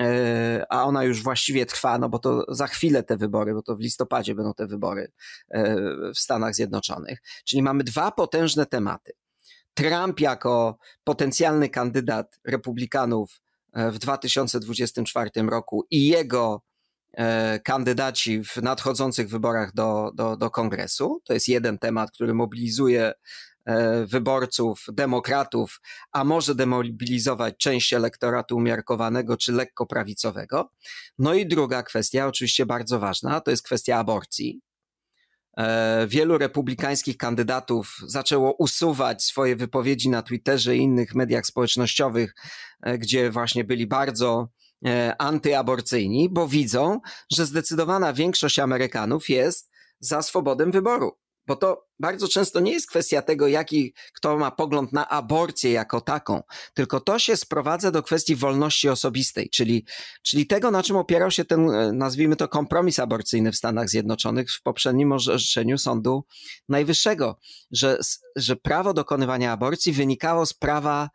E, a ona już właściwie trwa, no bo to za chwilę te wybory, bo to w listopadzie będą te wybory e, w Stanach Zjednoczonych. Czyli mamy dwa potężne tematy. Trump jako potencjalny kandydat republikanów e, w 2024 roku i jego kandydaci w nadchodzących wyborach do, do, do kongresu. To jest jeden temat, który mobilizuje E, wyborców, demokratów, a może demobilizować część elektoratu umiarkowanego czy lekko prawicowego. No i druga kwestia, oczywiście bardzo ważna, to jest kwestia aborcji. E, wielu republikańskich kandydatów zaczęło usuwać swoje wypowiedzi na Twitterze i innych mediach społecznościowych, e, gdzie właśnie byli bardzo antyaborcyjni, bo widzą, że zdecydowana większość Amerykanów jest za swobodą wyboru bo to bardzo często nie jest kwestia tego, jaki kto ma pogląd na aborcję jako taką, tylko to się sprowadza do kwestii wolności osobistej, czyli, czyli tego, na czym opierał się ten, e, nazwijmy to, kompromis aborcyjny w Stanach Zjednoczonych w poprzednim orzeczeniu Sądu Najwyższego, że, że prawo dokonywania aborcji wynikało z prawa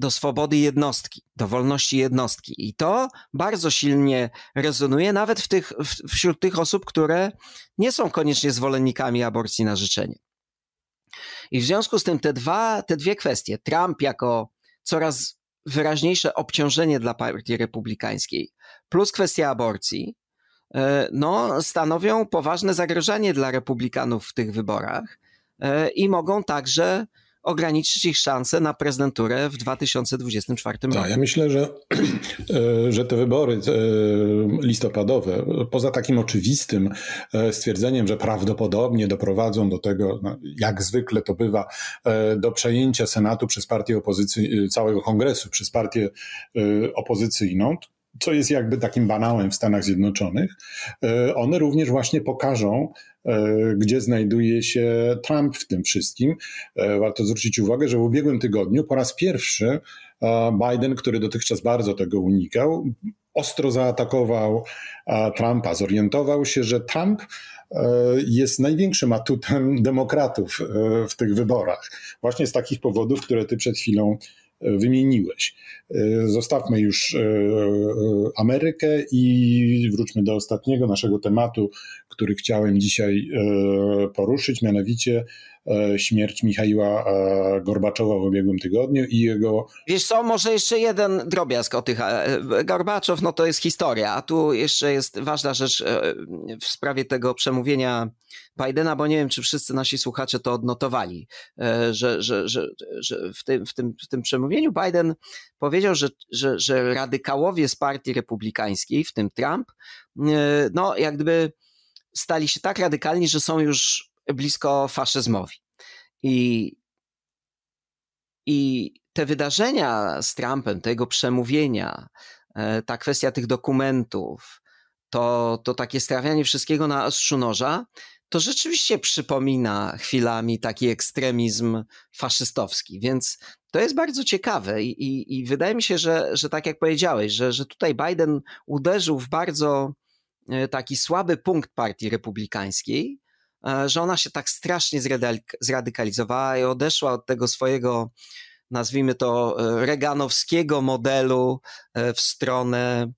do swobody jednostki, do wolności jednostki. I to bardzo silnie rezonuje nawet w tych, w, wśród tych osób, które nie są koniecznie zwolennikami aborcji na życzenie. I w związku z tym te, dwa, te dwie kwestie, Trump jako coraz wyraźniejsze obciążenie dla partii republikańskiej, plus kwestia aborcji, e, no, stanowią poważne zagrożenie dla republikanów w tych wyborach e, i mogą także ograniczyć ich szanse na prezydenturę w 2024 tak, roku. Tak, ja myślę, że, e, że te wybory e, listopadowe, poza takim oczywistym e, stwierdzeniem, że prawdopodobnie doprowadzą do tego, no, jak zwykle to bywa, do przejęcia Senatu przez partię opozycji, całego kongresu przez partię opozycyjną, co jest jakby takim banałem w Stanach Zjednoczonych, e, one również właśnie pokażą, e, gdzie znajduje się Trump w tym wszystkim. E, warto zwrócić uwagę, że w ubiegłym tygodniu po raz pierwszy Biden, który dotychczas bardzo tego unikał, ostro zaatakował Trumpa, zorientował się, że Trump jest największym atutem demokratów w tych wyborach. Właśnie z takich powodów, które ty przed chwilą wymieniłeś. E, zostawmy już e, e, Amerykę i wróćmy do ostatniego naszego tematu, który chciałem dzisiaj e, poruszyć, mianowicie e, śmierć Michaiła e, Gorbaczowa w ubiegłym tygodniu i jego... Wiesz co, może jeszcze jeden drobiazg o tych... Gorbaczow, no to jest historia, a tu jeszcze jest ważna rzecz w sprawie tego przemówienia Bidena, bo nie wiem, czy wszyscy nasi słuchacze to odnotowali, że, że, że, że w, tym, w, tym, w tym przemówieniu Biden powiedział, że, że, że radykałowie z partii republikańskiej, w tym Trump, no jak gdyby stali się tak radykalni, że są już blisko faszyzmowi. I, i te wydarzenia z Trumpem, tego przemówienia, e, ta kwestia tych dokumentów, to, to takie strawianie wszystkiego na ostrzu noża, to rzeczywiście przypomina chwilami taki ekstremizm faszystowski. Więc to jest bardzo ciekawe i, i, i wydaje mi się, że, że tak jak powiedziałeś, że, że tutaj Biden uderzył w bardzo E, taki słaby punkt partii republikańskiej, e, że ona się tak strasznie zradykalizowała i odeszła od tego swojego, nazwijmy to, e, reganowskiego modelu w stronę,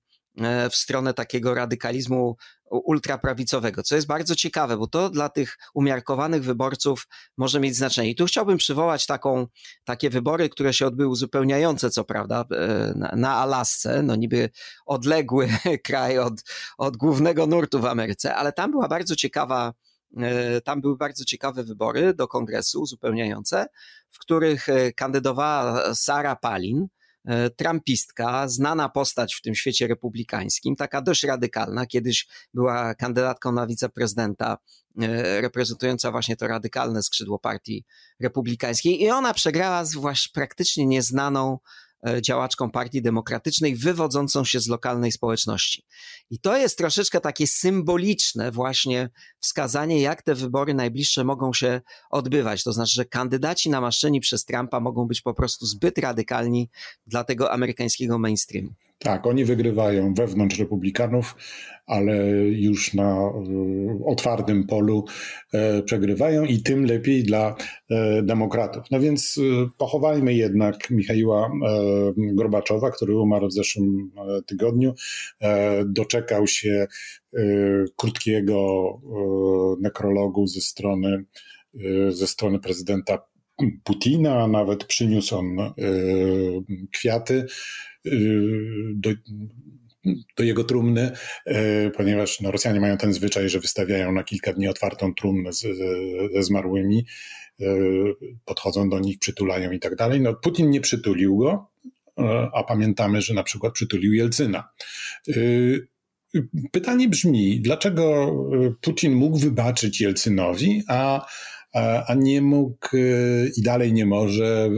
w stronę takiego radykalizmu ultraprawicowego, co jest bardzo ciekawe, bo to dla tych umiarkowanych wyborców może mieć znaczenie. I tu chciałbym przywołać taką, takie wybory, które się odbyły uzupełniające, co prawda, e, na, na Alasce, no niby odległy kraj od, od głównego nurtu w Ameryce, ale tam była bardzo ciekawa e, tam były bardzo ciekawe wybory do kongresu uzupełniające, w których e, kandydowała Sara Palin, E, trumpistka, znana postać w tym świecie republikańskim, taka dość radykalna, kiedyś była kandydatką na wiceprezydenta e, reprezentująca właśnie to radykalne skrzydło partii republikańskiej i ona przegrała z właśnie praktycznie nieznaną E, działaczką Partii Demokratycznej wywodzącą się z lokalnej społeczności. I to jest troszeczkę takie symboliczne właśnie wskazanie, jak te wybory najbliższe mogą się odbywać. To znaczy, że kandydaci namaszczeni przez Trumpa mogą być po prostu zbyt radykalni dla tego amerykańskiego mainstreamu. Tak, oni wygrywają wewnątrz republikanów, ale już na e, otwartym polu e, przegrywają i tym lepiej dla e, demokratów. No więc pochowajmy jednak Michaiła Gorbaczowa, który umarł w zeszłym tygodniu. Doczekał się krótkiego nekrologu ze strony, ze strony prezydenta Putina, a nawet przyniósł on e, kwiaty e, do, do jego trumny, e, ponieważ no, Rosjanie mają ten zwyczaj, że wystawiają na kilka dni otwartą trumnę z, ze zmarłymi, podchodzą do nich, przytulają i tak dalej. No, Putin nie przytulił go, a pamiętamy, że na przykład przytulił Jelcyna. Pytanie brzmi, dlaczego Putin mógł wybaczyć Jelcynowi, a a nie mógł e, i dalej nie może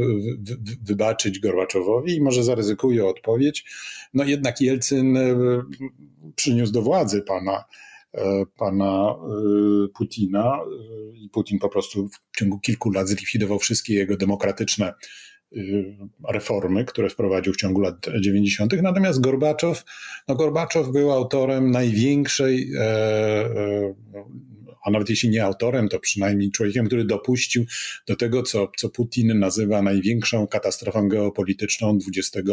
wybaczyć Gorbaczowowi i może zaryzykuje odpowiedź. No jednak Jelcyn e, przyniósł do władzy pana, e, pana Putina i Putin po prostu w ciągu kilku lat zlikwidował wszystkie jego demokratyczne reformy, które wprowadził w ciągu lat 90. Natomiast Gorbaczow, no Gorbaczow był autorem największej a nawet jeśli nie autorem, to przynajmniej człowiekiem, który dopuścił do tego, co, co Putin nazywa największą katastrofą geopolityczną XX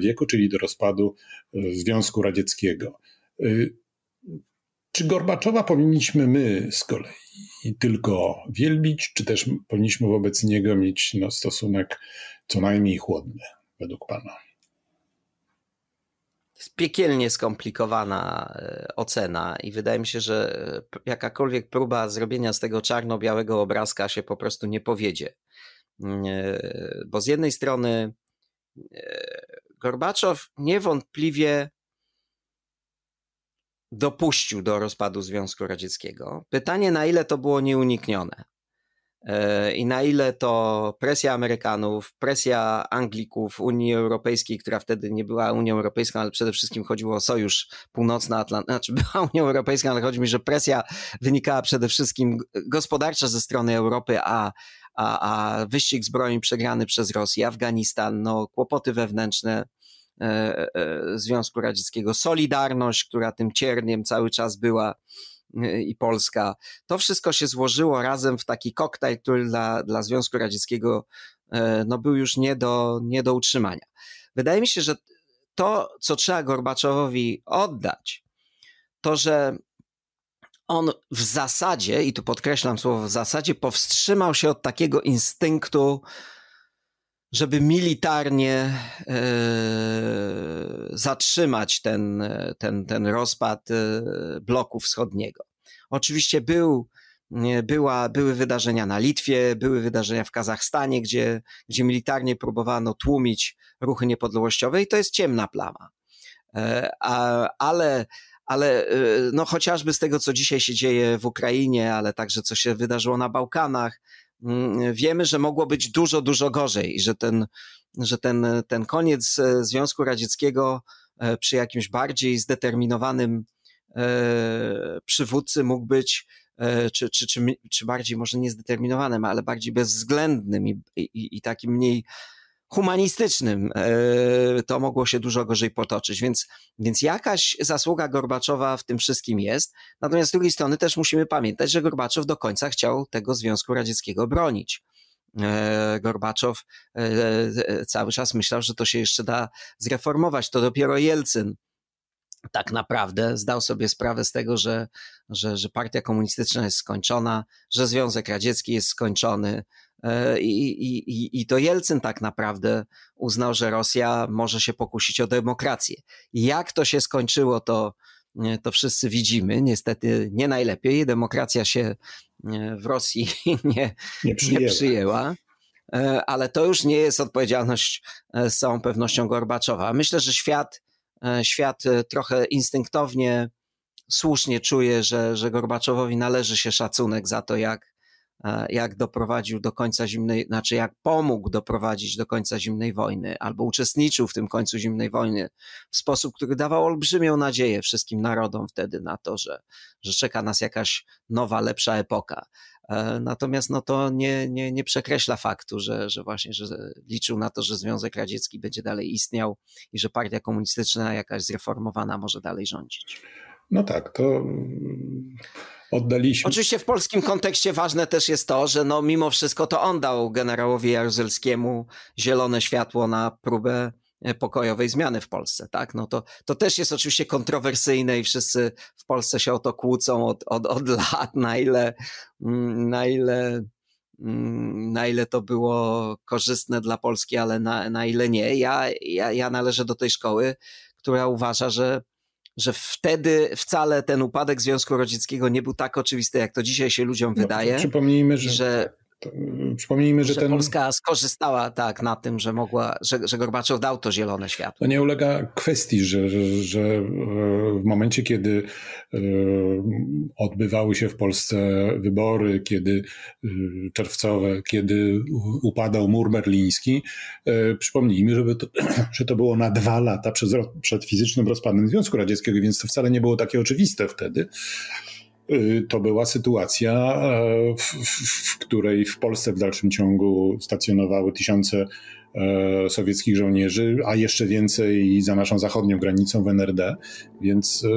wieku, czyli do rozpadu e, Związku Radzieckiego. E, czy Gorbaczowa powinniśmy my z kolei tylko wielbić, czy też powinniśmy wobec niego mieć no, stosunek co najmniej chłodny, według Pana? piekielnie skomplikowana e, ocena i wydaje mi się, że e, jakakolwiek próba zrobienia z tego czarno-białego obrazka się po prostu nie powiedzie. Mm, e, bo z jednej strony Gorbaczow niewątpliwie dopuścił do rozpadu Związku Radzieckiego. Pytanie, na ile to było nieuniknione. E, i na ile to presja Amerykanów, presja Anglików, Unii Europejskiej, która wtedy nie była Unią Europejską, ale przede wszystkim chodziło o Sojusz Północnoatlantycki, znaczy była Unią Europejską, ale chodzi mi, że presja wynikała przede wszystkim gospodarcza ze strony Europy, a, a, a wyścig zbrojeń przegrany przez Rosję, Afganistan, no, kłopoty wewnętrzne. E, e, Związku Radzieckiego, Solidarność, która tym cierniem cały czas była, Y, i Polska. To wszystko się złożyło razem w taki koktajl, który dla, dla Związku Radzieckiego y, no, był już nie do, nie do utrzymania. Wydaje mi się, że to, co trzeba Gorbaczowowi oddać, to, że on w zasadzie, i tu podkreślam słowo w zasadzie, powstrzymał się od takiego instynktu żeby militarnie e, zatrzymać ten, e, ten, ten rozpad e, bloku wschodniego. Oczywiście był, była, były wydarzenia na Litwie, były wydarzenia w Kazachstanie, gdzie, gdzie militarnie próbowano tłumić ruchy niepodległościowe i to jest ciemna plama. A, ale ale no, chociażby z tego, co dzisiaj się dzieje w Ukrainie, ale także co się wydarzyło na Bałkanach, Mm, wiemy, że mogło być dużo, dużo gorzej i że ten, że ten, ten koniec e, Związku Radzieckiego e, przy jakimś bardziej zdeterminowanym e, przywódcy mógł być, czy, czy, czy, czy bardziej może nie zdeterminowanym, ale bardziej bezwzględnym i, i, i takim mniej humanistycznym e, to mogło się dużo gorzej potoczyć. Więc, więc jakaś zasługa Gorbaczowa w tym wszystkim jest. Natomiast z drugiej strony też musimy pamiętać, że Gorbaczow do końca chciał tego Związku Radzieckiego bronić. E, Gorbaczow e, cały czas myślał, że to się jeszcze da zreformować. To dopiero Jelcyn tak naprawdę zdał sobie sprawę z tego, że, że, że partia komunistyczna jest skończona, że Związek Radziecki jest skończony, E, I, i, I to Jelcyn tak naprawdę uznał, że Rosja może się pokusić o demokrację. Jak to się skończyło, to, e, to wszyscy widzimy. Niestety nie najlepiej. Demokracja się e, w Rosji nie, nie, przyjęła. nie przyjęła. Ale to już nie jest odpowiedzialność z całą pewnością Gorbaczowa. Myślę, że świat, świat trochę instynktownie, słusznie czuje, że, że Gorbaczowowi należy się szacunek za to, jak E, jak doprowadził do końca zimnej, znaczy jak pomógł doprowadzić do końca zimnej wojny, albo uczestniczył w tym końcu zimnej wojny w sposób, który dawał olbrzymią nadzieję wszystkim narodom wtedy na to, że, że czeka nas jakaś nowa, lepsza epoka. E, natomiast no to nie, nie, nie przekreśla faktu, że, że właśnie że liczył na to, że Związek Radziecki będzie dalej istniał i że partia komunistyczna jakaś zreformowana może dalej rządzić. No tak, to oddaliśmy. Oczywiście w polskim kontekście ważne też jest to, że no mimo wszystko to on dał generałowi Jaruzelskiemu zielone światło na próbę e, pokojowej zmiany w Polsce, tak? No to, to też jest oczywiście kontrowersyjne i wszyscy w Polsce się o to kłócą od, od, od lat, na ile, mm, na ile mm, na ile to było korzystne dla Polski, ale na, na ile nie. Ja, ja, ja należę do tej szkoły, która uważa, że że wtedy wcale ten upadek Związku Radzieckiego nie był tak oczywisty, jak to dzisiaj się ludziom no, wydaje. Przypomnijmy, że, że Y, przypomnijmy, że, że ten... Polska skorzystała tak na tym, że mogła, że, że Gorbaczow dał to zielone światło. To nie ulega kwestii, że, że, e, w momencie, kiedy e, odbywały się w Polsce wybory, kiedy e, czerwcowe, kiedy upadał mur berliński, przypomnijmy, żeby to, że to było na dwa lata przed, przed fizycznym rozpadem Związku Radzieckiego, więc to wcale nie było takie oczywiste wtedy. Y, to była sytuacja, e, w, w, w, której w Polsce w dalszym ciągu stacjonowały tysiące e, sowieckich żołnierzy, a jeszcze więcej za naszą zachodnią granicą w NRD. Więc e,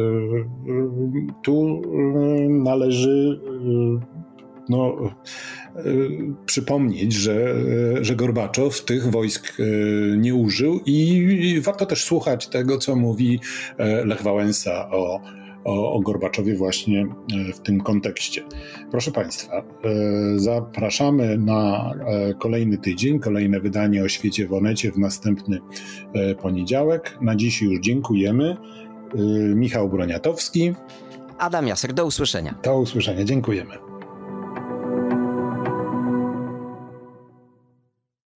tu należy no, przypomnieć, że, że Gorbaczow tych wojsk nie użył i warto też słuchać tego, co mówi Lech Wałęsa o o, o Gorbaczowie właśnie e, w tym kontekście. Proszę Państwa, e, zapraszamy na e, kolejny tydzień, kolejne wydanie o świecie w Onecie w następny poniedziałek. Na dziś już dziękujemy. Michał Broniatowski. Adam Jasek, do usłyszenia. Do usłyszenia, dziękujemy.